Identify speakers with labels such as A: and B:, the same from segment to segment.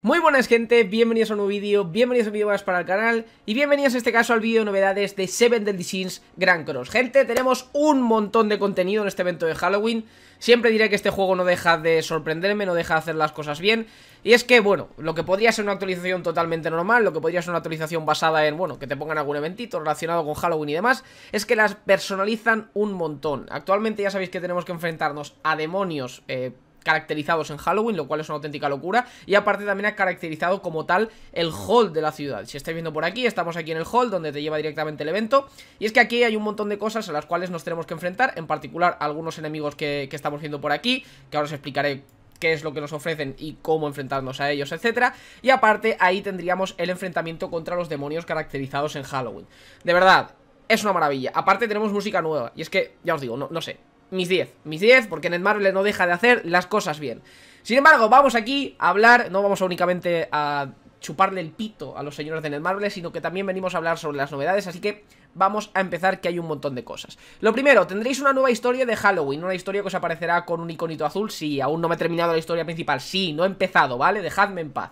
A: Muy buenas gente, bienvenidos a un nuevo vídeo, bienvenidos a un vídeo más para el canal y bienvenidos en este caso al vídeo de novedades de Seven Deadly Sins Grand Cross. Gente, tenemos un montón de contenido en este evento de Halloween, siempre diré que este juego no deja de sorprenderme, no deja de hacer las cosas bien y es que, bueno, lo que podría ser una actualización totalmente normal, lo que podría ser una actualización basada en, bueno, que te pongan algún eventito relacionado con Halloween y demás, es que las personalizan un montón. Actualmente ya sabéis que tenemos que enfrentarnos a demonios, eh, caracterizados en Halloween, lo cual es una auténtica locura. Y aparte también ha caracterizado como tal el hall de la ciudad. Si estáis viendo por aquí, estamos aquí en el hall donde te lleva directamente el evento. Y es que aquí hay un montón de cosas a las cuales nos tenemos que enfrentar, en particular algunos enemigos que, estamos viendo por aquí, que ahora os explicaré qué es lo que nos ofrecen y cómo enfrentarnos a ellos, etcétera. Y aparte, ahí tendríamos el enfrentamiento contra los demonios caracterizados en Halloween. De verdad, es una maravilla. Aparte tenemos música nueva, y es que, ya os digo, no sé, mis 10, mis 10, porque Netmarble Marvel no deja de hacer las cosas bien. Sin embargo, vamos aquí a hablar, no vamos únicamente a chuparle el pito a los señores de Netmarble, Marvel, sino que también venimos a hablar sobre las novedades, así que vamos a empezar que hay un montón de cosas. Lo primero, tendréis una nueva historia de Halloween, una historia que os aparecerá con un iconito azul, Si aún no me he terminado la historia principal, si, no he empezado, ¿vale? Dejadme en paz.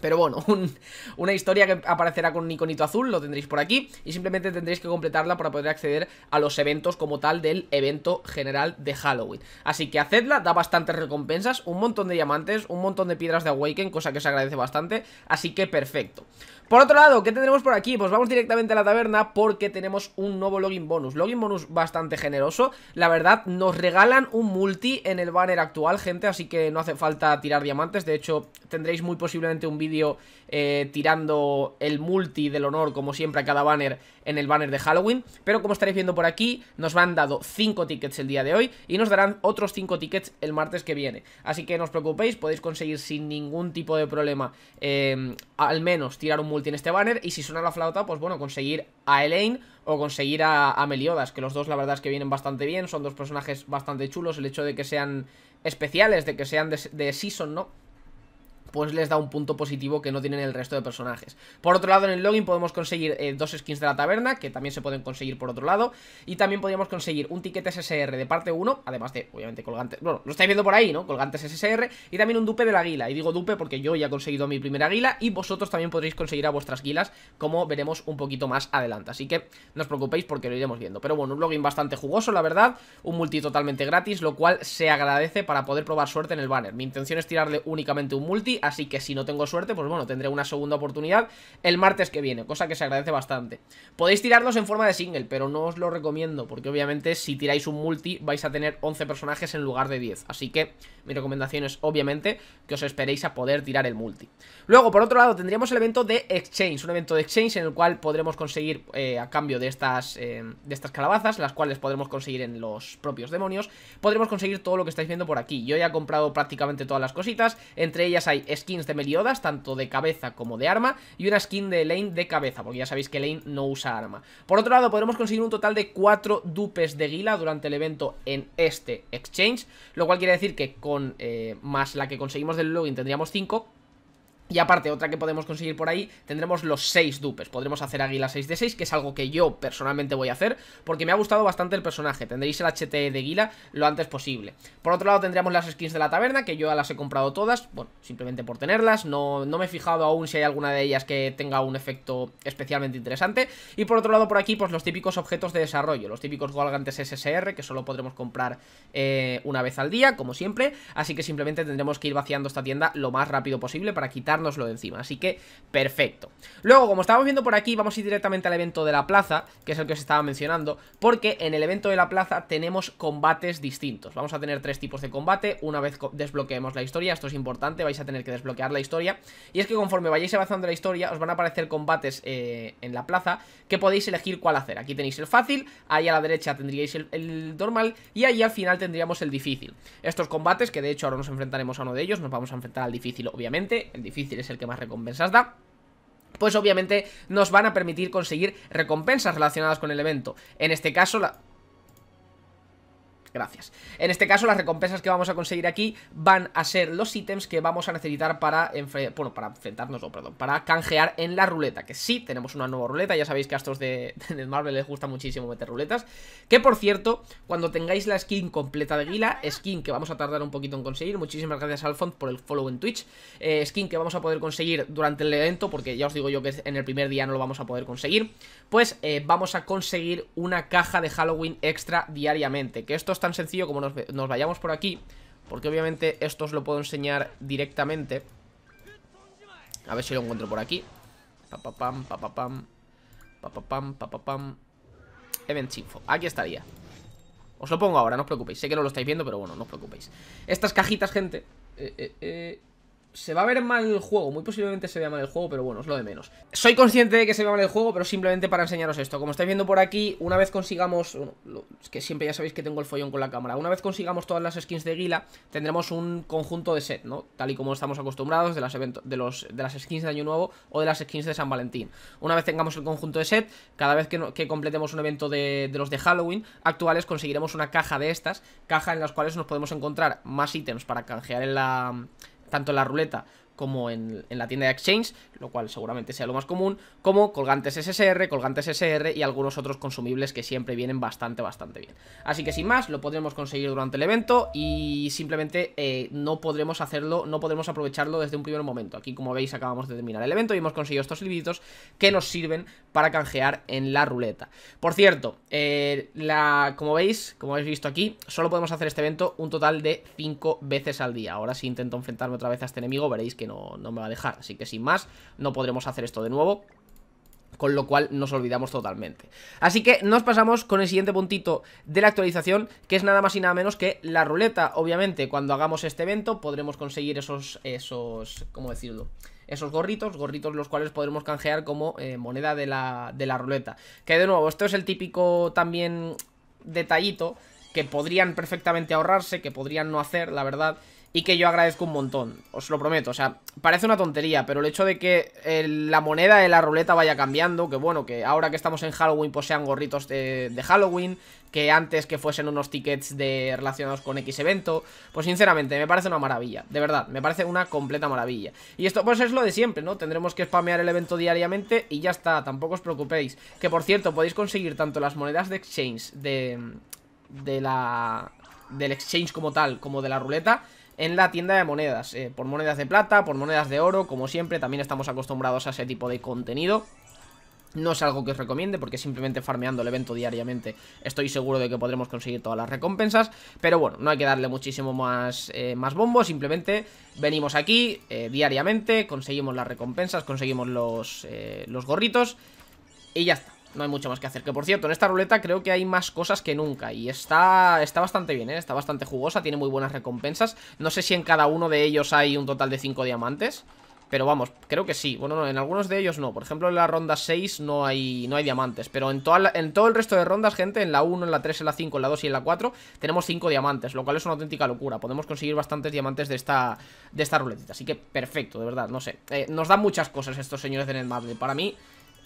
A: Pero bueno, una historia que aparecerá con un iconito azul, lo tendréis por aquí, y simplemente tendréis que completarla para poder acceder a los eventos como tal del evento general de Halloween. Así que hacedla, da bastantes recompensas, un montón de diamantes, un montón de piedras de Awaken, cosa que se agradece bastante, así que perfecto. Por otro lado, ¿qué tendremos por aquí? Pues vamos directamente a la taberna porque tenemos un nuevo login bonus Login bonus bastante generoso La verdad, nos regalan un multi en el banner actual, gente Así que no hace falta tirar diamantes De hecho, tendréis muy posiblemente un vídeo eh, tirando el multi del honor Como siempre a cada banner en el banner de Halloween Pero como estaréis viendo por aquí, nos han dado 5 tickets el día de hoy Y nos darán otros 5 tickets el martes que viene Así que no os preocupéis, podéis conseguir sin ningún tipo de problema eh, Al menos tirar un multi tiene este banner y si suena la flauta, pues bueno, conseguir a Elaine o conseguir a, Meliodas, que los dos la verdad es que vienen bastante bien, son dos personajes bastante chulos, el hecho de que sean especiales, de que sean de season, ¿no? pues les da un punto positivo que no tienen el resto de personajes. Por otro lado, en el login podemos conseguir eh, dos skins de la taberna, que también se pueden conseguir por otro lado, y también podríamos conseguir un ticket SSR de parte 1, además de, obviamente, colgantes, bueno, lo estáis viendo por ahí, ¿no? Colgantes SSR, y también un dupe de la guila y digo dupe porque yo ya he conseguido mi primera guila y vosotros también podréis conseguir a vuestras guilas, como veremos un poquito más adelante, así que no os preocupéis porque lo iremos viendo. Pero bueno, un login bastante jugoso, la verdad, un multi totalmente gratis, lo cual se agradece para poder probar suerte en el banner. Mi intención es tirarle únicamente un multi, así, que si no tengo suerte, pues bueno, tendré una segunda oportunidad el martes que viene, cosa que se agradece bastante. Podéis tirarlos en forma de single, pero no os lo recomiendo, porque obviamente si tiráis un multi vais a tener 11 personajes en lugar de 10, así que mi recomendación es obviamente que os esperéis a poder tirar el multi. Luego, por otro lado, tendríamos el evento de Exchange, un evento de Exchange en el cual podremos conseguir eh, a cambio de estas, eh, de estas calabazas, las cuales podremos conseguir en los propios demonios, podremos conseguir todo lo que estáis viendo por aquí. Yo ya he comprado prácticamente todas las cositas, entre ellas hay skins de Meliodas, tanto de cabeza como de arma, y una skin de Lane de cabeza, porque ya sabéis que Lane no usa arma. Por otro lado, podremos conseguir un total de 4 dupes de Guila durante el evento en este exchange, lo cual quiere decir que con eh, más la que conseguimos del login tendríamos 5, y aparte, otra que podemos conseguir por ahí, tendremos los 6 dupes. Podremos hacer águila 6 de 6, que es algo que yo personalmente voy a hacer, porque me ha gustado bastante el personaje. Tendréis el HT de Guila lo antes posible. Por otro lado, tendremos las skins de la taberna, que yo las he comprado todas, bueno, simplemente por tenerlas. No, me he fijado aún si hay alguna de ellas que tenga un efecto especialmente interesante. Y por otro lado, por aquí, pues los típicos objetos de desarrollo, los típicos Golgantes SSR, que solo podremos comprar eh, una vez al día, como siempre. Así que simplemente tendremos que ir vaciando esta tienda lo más rápido posible para quitar lo de encima, así que perfecto. Luego, como estábamos viendo por aquí, vamos a ir directamente al evento de la plaza, que es el que os estaba mencionando, porque en el evento de la plaza tenemos combates distintos. Vamos a tener tres tipos de combate, una vez desbloqueemos la historia, esto es importante, vais a tener que desbloquear la historia, y es que conforme vayáis avanzando la historia, os van a aparecer combates eh, en la plaza, que podéis elegir cuál hacer. Aquí tenéis el fácil, ahí a la derecha tendríais el, el normal, y ahí al final tendríamos el difícil. Estos combates, que de hecho ahora nos enfrentaremos a uno de ellos, nos vamos a enfrentar al difícil, obviamente, el difícil es el que más recompensas da pues obviamente nos van a permitir conseguir recompensas relacionadas con el evento. En este caso, la, Gracias. En este caso, las recompensas que vamos a conseguir aquí van a ser los ítems que vamos a necesitar para, bueno, para enfrentarnos, perdón, para canjear en la ruleta, que sí, tenemos una nueva ruleta, ya sabéis que a estos de, Marvel les gusta muchísimo meter ruletas, que por cierto, cuando tengáis la skin completa de Guila skin que vamos a tardar un poquito en conseguir, muchísimas gracias Alfons por el follow en Twitch, eh, skin que vamos a poder conseguir durante el evento, porque ya os digo yo que en el primer día no lo vamos a poder conseguir, pues eh, vamos a conseguir una caja de Halloween extra diariamente, que esto tan sencillo como nos, vayamos por aquí Porque obviamente esto os lo puedo enseñar directamente A ver si lo encuentro por aquí Papapam, papapam Papapam, papapam Event info, aquí estaría Os lo pongo ahora, no os preocupéis Sé que no lo estáis viendo, pero bueno, no os preocupéis Estas cajitas, gente eh, eh, eh, se va a ver mal el juego, muy posiblemente se vea mal el juego, pero bueno, es lo de menos. Soy consciente de que se vea mal el juego, pero simplemente para enseñaros esto. Como estáis viendo por aquí, una vez consigamos... es que siempre ya sabéis que tengo el follón con la cámara. Una vez consigamos todas las skins de Gila, tendremos un conjunto de set, ¿no? Tal y como estamos acostumbrados de las, de los, de las skins de Año Nuevo o de las skins de San Valentín. Una vez tengamos el conjunto de set, cada vez que, completemos un evento de, de los de Halloween actuales, conseguiremos una caja de estas, caja en las cuales nos podemos encontrar más ítems para canjear en la tanto la ruleta como en, la tienda de Exchange, lo cual seguramente sea lo más común, como colgantes SSR, colgantes SR y algunos otros consumibles que siempre vienen bastante, bastante bien. Así que sin más, lo podremos conseguir durante el evento y simplemente eh, no podremos hacerlo, no podremos aprovecharlo desde un primer momento. Aquí, como veis, acabamos de terminar el evento y hemos conseguido estos libritos que nos sirven para canjear en la ruleta. Por cierto, eh, la, como veis, como habéis visto aquí, solo podemos hacer este evento un total de 5 veces al día. Ahora si intento enfrentarme otra vez a este enemigo, veréis que no, me va a dejar. Así que sin más, no podremos hacer esto de nuevo. Con lo cual nos olvidamos totalmente Así que nos pasamos con el siguiente puntito de la actualización Que es nada más y nada menos que la ruleta Obviamente cuando hagamos este evento podremos conseguir esos, esos, ¿cómo decirlo? esos gorritos, gorritos los cuales podremos canjear como eh, moneda de la, de la ruleta. Que de nuevo, esto es el típico también detallito que podrían perfectamente ahorrarse, que podrían no hacer, la verdad y que yo agradezco un montón, os lo prometo, o sea, parece una tontería, pero el hecho de que eh, la moneda de la ruleta vaya cambiando, que bueno, que ahora que estamos en Halloween pues sean gorritos de, de Halloween, que antes que fuesen unos tickets de relacionados con X evento, pues sinceramente me parece una maravilla, de verdad, me parece una completa maravilla. Y esto pues es lo de siempre, ¿no? Tendremos que spamear el evento diariamente y ya está, tampoco os preocupéis. Que por cierto, podéis conseguir tanto las monedas de exchange de... de la... del exchange como tal, como de la ruleta en la tienda de monedas, eh, por monedas de plata, por monedas de oro, como siempre, también estamos acostumbrados a ese tipo de contenido. No es algo que os recomiende porque simplemente farmeando el evento diariamente estoy seguro de que podremos conseguir todas las recompensas. Pero bueno, no hay que darle muchísimo más, eh, más bombo, simplemente venimos aquí eh, diariamente, conseguimos las recompensas, conseguimos los, los gorritos y ya está. No hay mucho más que hacer Que por cierto, en esta ruleta creo que hay más cosas que nunca Y está, está bastante bien, ¿eh? Está bastante jugosa, tiene muy buenas recompensas No sé si en cada uno de ellos hay un total de 5 diamantes pero vamos, creo que sí Bueno, no, en algunos de ellos no Por ejemplo, en la ronda 6 no hay, no hay diamantes Pero en, en todo el resto de rondas, gente En la 1, en la 3, en la 5, en la 2 y en la 4 Tenemos 5 diamantes, lo cual es una auténtica locura Podemos conseguir bastantes diamantes de esta, de esta ruletita Así que perfecto, de verdad, no sé eh, Nos dan muchas cosas estos señores de Netmarble Para mí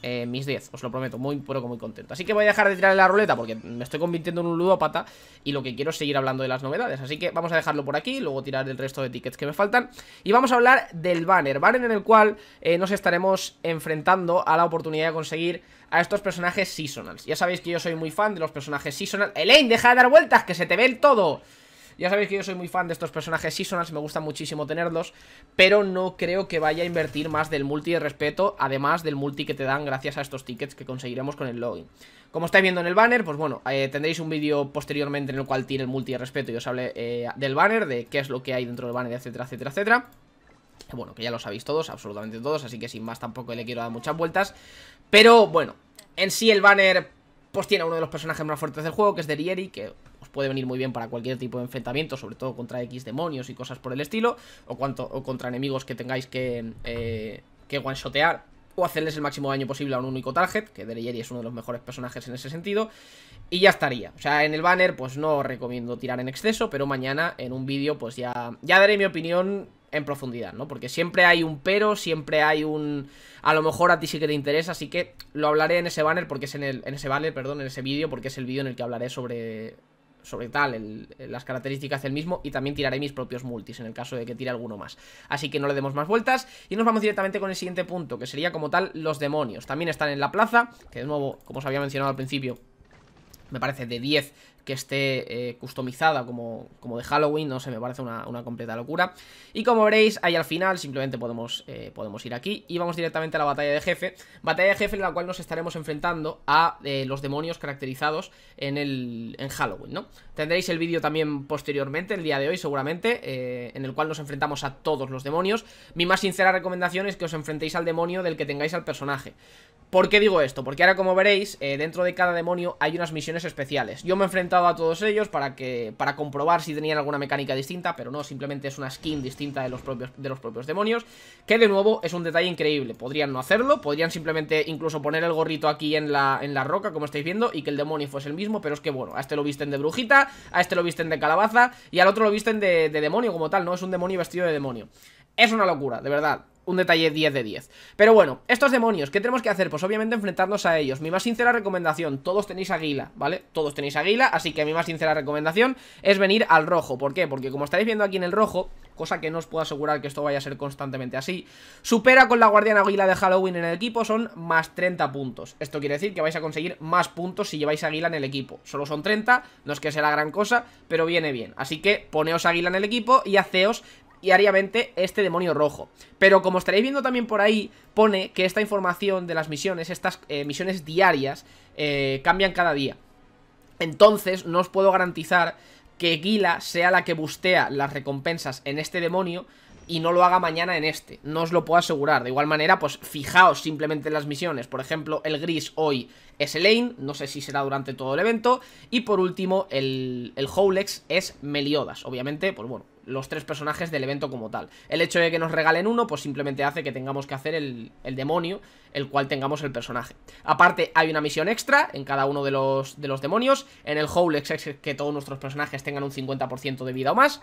A: eh, mis 10, os lo prometo, muy pero muy contento. Así que voy a dejar de tirar la ruleta porque me estoy convirtiendo en un ludópata y lo que quiero es seguir hablando de las novedades. Así que vamos a dejarlo por aquí, luego tirar del resto de tickets que me faltan y vamos a hablar del banner, banner en el cual eh, nos estaremos enfrentando a la oportunidad de conseguir a estos personajes seasonals. Ya sabéis que yo soy muy fan de los personajes seasonals. Elaine, deja de dar vueltas, que se te ve el todo. Ya sabéis que yo soy muy fan de estos personajes seasonals, me gusta muchísimo tenerlos, pero no creo que vaya a invertir más del multi de respeto, además del multi que te dan gracias a estos tickets que conseguiremos con el login. Como estáis viendo en el banner, pues bueno, eh, tendréis un vídeo posteriormente en el cual tiene el multi de respeto y os hable eh, del banner, de qué es lo que hay dentro del banner, etcétera, etcétera, etcétera bueno, que ya lo sabéis todos, absolutamente todos, así que sin más tampoco le quiero dar muchas vueltas, pero bueno, en sí el banner pues tiene uno de los personajes más fuertes del juego, que es Derieri, que os pues, puede venir muy bien para cualquier tipo de enfrentamiento, sobre todo contra X demonios y cosas por el estilo, o, o contra enemigos que tengáis que, eh, que one-shotear, o hacerles el máximo daño posible a un único target, que Derieri es uno de los mejores personajes en ese sentido, y ya estaría. O sea, en el banner pues no os recomiendo tirar en exceso, pero mañana en un vídeo pues ya, ya daré mi opinión en profundidad, ¿no? Porque siempre hay un pero, siempre hay un... A lo mejor a ti sí que te interesa, así que lo hablaré en ese banner, porque es en, el, en ese banner, perdón, en ese vídeo, porque es el vídeo en el que hablaré sobre sobre tal, las características del mismo y también tiraré mis propios multis en el caso de que tire alguno más. Así que no le demos más vueltas y nos vamos directamente con el siguiente punto, que sería como tal los demonios. También están en la plaza, que de nuevo, como os había mencionado al principio, me parece, de 10 que esté eh, customizada como, como de Halloween, no sé, me parece una, completa locura. Y como veréis, ahí al final simplemente podemos, eh, podemos ir aquí y vamos directamente a la batalla de jefe. Batalla de jefe en la cual nos estaremos enfrentando a eh, los demonios caracterizados en, el, en Halloween, ¿no? Tendréis el vídeo también posteriormente, el día de hoy seguramente, en el cual nos enfrentamos a todos los demonios. Mi más sincera recomendación es que os enfrentéis al demonio del que tengáis al personaje. ¿Por qué digo esto? Porque ahora como veréis, eh, dentro de cada demonio hay unas misiones especiales. Yo me he enfrentado a todos ellos para que para comprobar si tenían alguna mecánica distinta, pero no, simplemente es una skin distinta de los propios, de los propios demonios, que de nuevo es un detalle increíble. Podrían no hacerlo, podrían simplemente incluso poner el gorrito aquí en la, en la roca, como estáis viendo, y que el demonio fuese el mismo, pero es que bueno, a este lo visten de brujita, a este lo visten de calabaza y al otro lo visten de demonio como tal, ¿no? Es un demonio vestido de demonio. Es una locura, de verdad un detalle 10 de 10 Pero bueno, estos demonios, ¿qué tenemos que hacer? Pues obviamente enfrentarnos a ellos Mi más sincera recomendación, todos tenéis águila, ¿vale? Todos tenéis águila, así que mi más sincera recomendación es venir al rojo ¿Por qué? Porque como estáis viendo aquí en el rojo Cosa que no os puedo asegurar que esto vaya a ser constantemente así Supera con la guardiana águila de Halloween en el equipo son más 30 puntos Esto quiere decir que vais a conseguir más puntos si lleváis águila en el equipo Solo son 30, no es que sea la gran cosa, pero viene bien Así que poneos águila en el equipo y haceos diariamente este demonio rojo. Pero como estaréis viendo también por ahí, pone que esta información de las misiones, estas eh, misiones diarias, eh, cambian cada día. Entonces no os puedo garantizar que Gila sea la que bustea las recompensas en este demonio y no lo haga mañana en este, no os lo puedo asegurar. De igual manera, pues fijaos simplemente en las misiones. Por ejemplo, el gris hoy es Elaine, no sé si será durante todo el evento. Y por último, el, el Howlex es Meliodas. Obviamente, pues bueno, los tres personajes del evento como tal. El hecho de que nos regalen uno, pues simplemente hace que tengamos que hacer el, demonio, el cual tengamos el personaje. Aparte, hay una misión extra en cada uno de los, de los demonios. En el Howl es que todos nuestros personajes tengan un 50% de vida o más.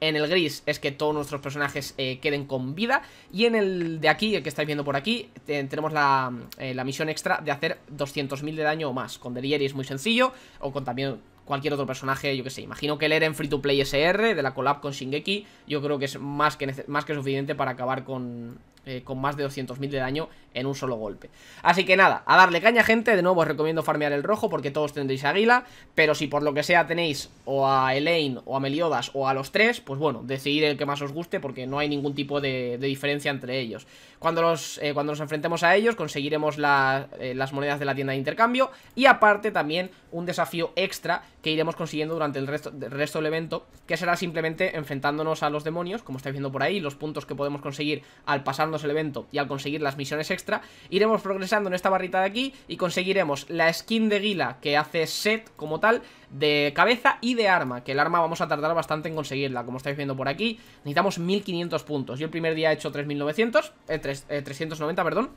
A: En el gris es que todos nuestros personajes eh, queden con vida. Y en el de aquí, el que estáis viendo por aquí, tenemos la, eh, la, misión extra de hacer 200.000 de daño o más. Con Delieri es muy sencillo, o con también cualquier otro personaje, yo que sé. Imagino que el Eren Free to Play SR de la collab con Shingeki, yo creo que es más que, más que suficiente para acabar con, eh, con más de 200.000 de daño en un solo golpe. Así que nada, a darle caña gente, de nuevo os recomiendo farmear el rojo porque todos tendréis águila, pero si por lo que sea tenéis o a Elaine o a Meliodas o a los tres, pues bueno, decidir el que más os guste porque no hay ningún tipo de, diferencia entre ellos. Cuando, los, eh, cuando nos enfrentemos a ellos conseguiremos eh, las monedas de la tienda de intercambio y aparte también un desafío extra que iremos consiguiendo durante el resto, resto, del evento, que será simplemente enfrentándonos a los demonios, como estáis viendo por ahí, los puntos que podemos conseguir al pasarnos el evento y al conseguir las misiones extra, iremos progresando en esta barrita de aquí y conseguiremos la skin de Gila que hace set como tal, de cabeza y de arma, que el arma vamos a tardar bastante en conseguirla, como estáis viendo por aquí, necesitamos 1500 puntos, yo el primer día he hecho 3900, eh, 390, eh, perdón,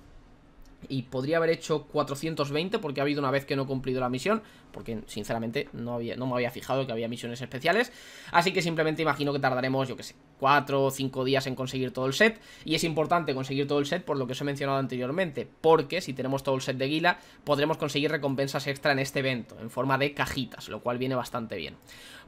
A: y podría haber hecho 420 porque ha habido una vez que no he cumplido la misión, porque sinceramente no, no me había fijado que había misiones especiales, así que simplemente imagino que tardaremos, yo que sé, 4 o 5 días en conseguir todo el set, y es importante conseguir todo el set por lo que os he mencionado anteriormente, porque si tenemos todo el set de Guila podremos conseguir recompensas extra en este evento, en forma de cajitas, lo cual viene bastante bien.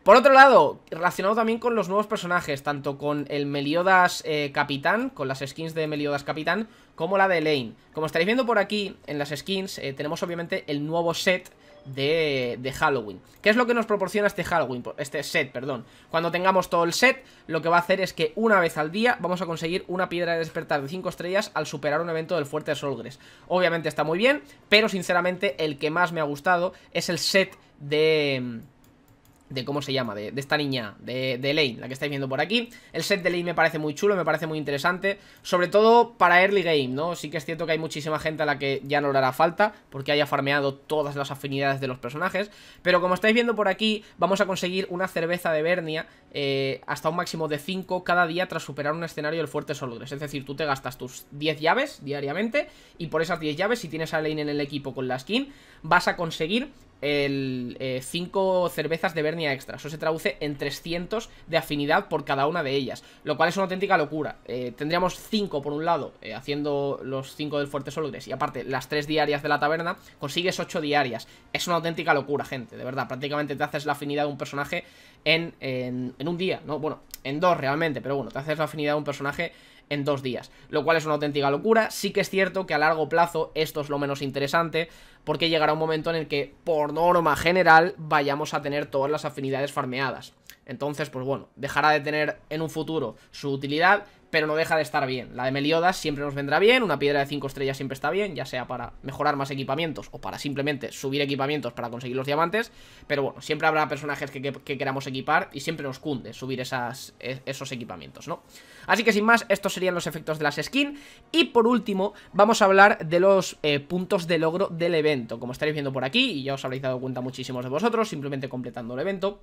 A: Por otro lado, relacionado también con los nuevos personajes, tanto con el Meliodas eh, Capitán, con las skins de Meliodas Capitán, como la de Lane. Como estáis viendo por aquí, en las skins, eh, tenemos obviamente el nuevo set de, Halloween. ¿Qué es lo que nos proporciona este Halloween? Este set, perdón. Cuando tengamos todo el set, lo que va a hacer es que una vez al día vamos a conseguir una piedra de despertar de 5 estrellas al superar un evento del Fuerte de Solgres. Obviamente está muy bien, pero sinceramente el que más me ha gustado es el set de de cómo se llama, de, esta niña, de, de, Lane, la que estáis viendo por aquí. El set de Lane me parece muy chulo, me parece muy interesante, sobre todo para early game, ¿no? Sí que es cierto que hay muchísima gente a la que ya no le hará falta, porque haya farmeado todas las afinidades de los personajes, pero como estáis viendo por aquí, vamos a conseguir una cerveza de Bernia eh, hasta un máximo de 5 cada día tras superar un escenario del Fuerte Solodres, es decir, tú te gastas tus 10 llaves diariamente, y por esas 10 llaves, si tienes a Lane en el equipo con la skin, vas a conseguir el 5 eh, cervezas de Bernia extra. Eso se traduce en 300 de afinidad por cada una de ellas, lo cual es una auténtica locura. Eh, tendríamos 5 por un lado, eh, haciendo los 5 del Fuerte Solores. y aparte las 3 diarias de la taberna, consigues 8 diarias. Es una auténtica locura, gente, de verdad. Prácticamente te haces la afinidad de un personaje en, en, un día, ¿no? Bueno, en dos realmente, pero bueno, te haces la afinidad de un personaje en dos días, lo cual es una auténtica locura. Sí que es cierto que a largo plazo esto es lo menos interesante, porque llegará un momento en el que, por norma general, vayamos a tener todas las afinidades farmeadas. Entonces, pues bueno, dejará de tener en un futuro su utilidad, pero no deja de estar bien. La de Meliodas siempre nos vendrá bien, una piedra de 5 estrellas siempre está bien, ya sea para mejorar más equipamientos o para simplemente subir equipamientos para conseguir los diamantes, pero bueno, siempre habrá personajes que, queramos equipar y siempre nos cunde subir esas, e, esos equipamientos, ¿no? Así que sin más, estos serían los efectos de las skins y por último vamos a hablar de los eh, puntos de logro del evento, como estaréis viendo por aquí y ya os habréis dado cuenta muchísimos de vosotros, simplemente completando el evento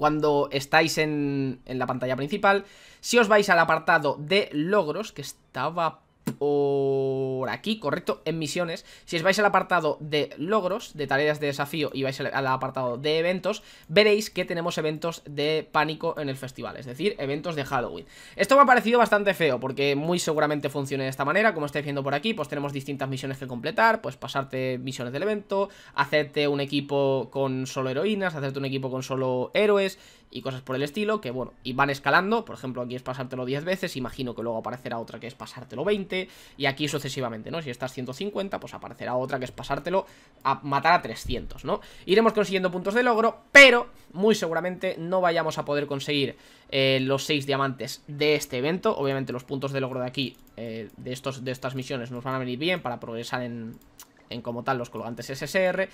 A: cuando estáis en, la pantalla principal. Si os vais al apartado de logros, que estaba por aquí, correcto, en misiones Si os vais al apartado de logros, de tareas de desafío y vais al apartado de eventos Veréis que tenemos eventos de pánico en el festival, es decir, eventos de Halloween Esto me ha parecido bastante feo porque muy seguramente funcione de esta manera Como estáis viendo por aquí, pues tenemos distintas misiones que completar Pues pasarte misiones del evento, hacerte un equipo con solo heroínas, hacerte un equipo con solo héroes y cosas por el estilo, que bueno, y van escalando, por ejemplo, aquí es pasártelo 10 veces, imagino que luego aparecerá otra que es pasártelo 20, y aquí sucesivamente, ¿no? Si estás 150, pues aparecerá otra que es pasártelo a matar a 300, ¿no? Iremos consiguiendo puntos de logro, pero muy seguramente no vayamos a poder conseguir eh, los 6 diamantes de este evento, obviamente los puntos de logro de aquí, eh, de, estos, de estas misiones, nos van a venir bien para progresar en, en como tal los colgantes SSR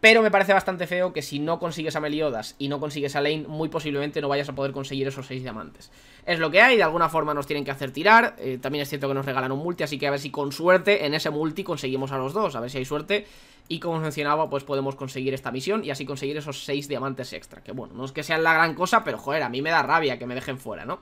A: pero me parece bastante feo que si no consigues a Meliodas y no consigues a Lane, muy posiblemente no vayas a poder conseguir esos 6 diamantes. Es lo que hay, de alguna forma nos tienen que hacer tirar. Eh, también es cierto que nos regalan un multi, así que a ver si con suerte en ese multi conseguimos a los dos, a ver si hay suerte. Y como os mencionaba, pues podemos conseguir esta misión y así conseguir esos 6 diamantes extra. Que bueno, no es que sean la gran cosa, pero joder, a mí me da rabia que me dejen fuera, ¿no?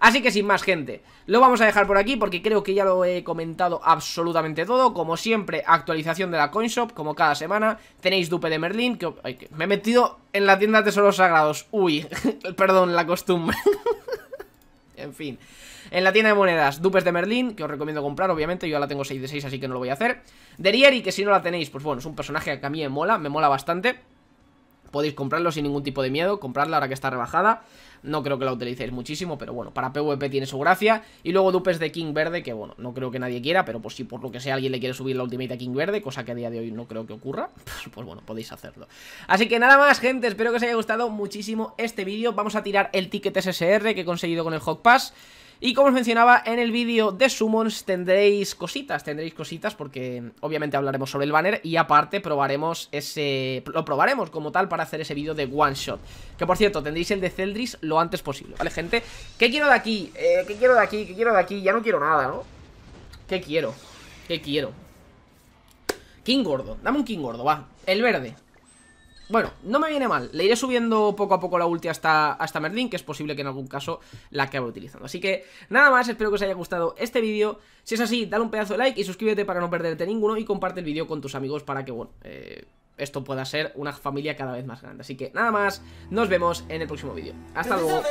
A: Así que sin más, gente, lo vamos a dejar por aquí porque creo que ya lo he comentado absolutamente todo. Como siempre, actualización de la CoinShop, como cada semana. Tenéis dupe de Merlin, que, me he metido en la tienda de tesoros sagrados. Uy, perdón, la costumbre. en fin. En la tienda de monedas, dupes de Merlín, que os recomiendo comprar, obviamente, yo la tengo 6 de 6, así que no lo voy a hacer. Derieri, que si no la tenéis, pues bueno, es un personaje que a mí me mola, me mola bastante podéis comprarlo sin ningún tipo de miedo, comprarla ahora que está rebajada. No creo que la utilicéis muchísimo, pero bueno, para PvP tiene su gracia. Y luego dupes de King Verde, que bueno, no creo que nadie quiera, pero pues si por lo que sea alguien le quiere subir la ultimate a King Verde, cosa que a día de hoy no creo que ocurra, pues, pues, bueno, podéis hacerlo. Así que nada más, gente, espero que os haya gustado muchísimo este vídeo. Vamos a tirar el ticket SSR que he conseguido con el Hawk Pass. Y como os mencionaba, en el vídeo de Summons tendréis cositas, tendréis cositas porque obviamente hablaremos sobre el banner y aparte probaremos ese... lo probaremos como tal para hacer ese vídeo de One Shot. Que por cierto, tendréis el de Celdris lo antes posible, ¿vale, gente? ¿Qué quiero de aquí? Eh, ¿Qué quiero de aquí? ¿Qué quiero de aquí? Ya no quiero nada, ¿no? ¿Qué quiero? ¿Qué quiero? King Gordo, dame un King Gordo, va El verde bueno, no me viene mal. Le iré subiendo poco a poco la ulti hasta, hasta que es posible que en algún caso la acabe utilizando. Así que nada más, espero que os haya gustado este vídeo. Si es así, dale un pedazo de like y suscríbete para no perderte ninguno y comparte el vídeo con tus amigos para que, bueno, eh, esto pueda ser una familia cada vez más grande. Así que nada más, nos vemos en el próximo vídeo. Hasta luego.